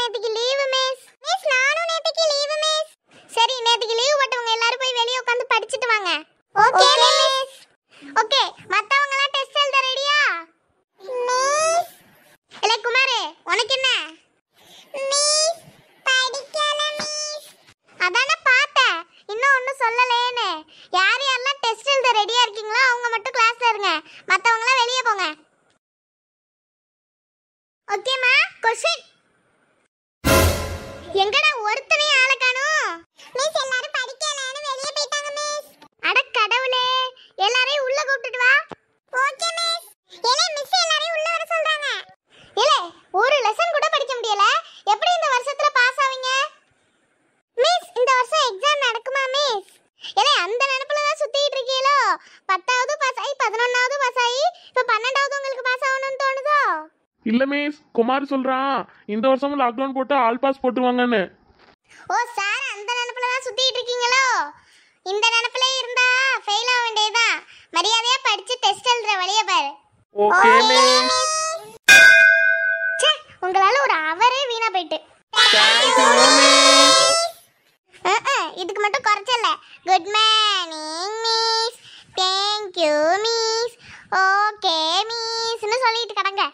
நேத்துக்கு leave miss miss நானும் நேத்துக்கு லீவு மிஸ் சரி நேத்துக்கு லீவு போட்டவங்க எல்லாரும் போய் வெளிய உட்கார்ந்து படிச்சிட்டு வாங்க ஓகே மிஸ் ஓகே மத்தவங்க எல்லாம் டெஸ்ட் எழுத ரெடியா மிஸ் இல்ல குமாரே உனக்கு என்ன மிஸ் படிக்கல மிஸ் அதானே பார்த்தேன் இன்னும் ஒண்ணும் சொல்லலேன்னு யார் யாரெல்லாம் டெஸ்ட் எழுத ரெடியா இருக்கீங்களோ அவங்க மட்டும் கிளாஸ்ல இருங்க மத்தவங்க எல்லாம் வெளிய போங்க ஓகேமா கொஷின் எங்கடா ஒருத்தனே ஆள காணோம் மிஸ் எல்லாரும் படிக்கலாம்னு வெளிய போயிட்டாங்க மிஸ் அட கடவுளே எல்லாரையும் உள்ள கூட்டிட்டு வா ஓகே மிஸ் ஏலே மிஸ் எல்லாரையும் உள்ள வர சொல்றாங்க ஏலே ஒரு லெசன் கூட படிக்க முடியல எப்படி இந்த வருஷத்துல பாஸ் ஆவீங்க மிஸ் இந்த வருஷம் எக்ஸாம் நடக்குமா மிஸ் ஏலே அந்த இல்ல மிஸ் குமார் சொல்றான் இந்த வருஷமும் லாக்டவுன் போட்டு ஆல் பாஸ் போட்டுருவாங்கன்னு ஓ சார் அந்த நினைப்புல தான் சுத்திட்டு இருக்கீங்களோ இந்த நினைப்புல இருந்தா ஃபெயில் ஆக வேண்டியதுதான் மரியாதையா படிச்சு டெஸ்ட் எழுதுற வழிய பாரு ஓகே மிஸ் உங்களால ஒரு அவரே வீணா போயிட்டு இதுக்கு மட்டும் குறைச்சல good morning miss thank you miss okay மிஸ்ன்னு சொல்லிட்டு கிடங்க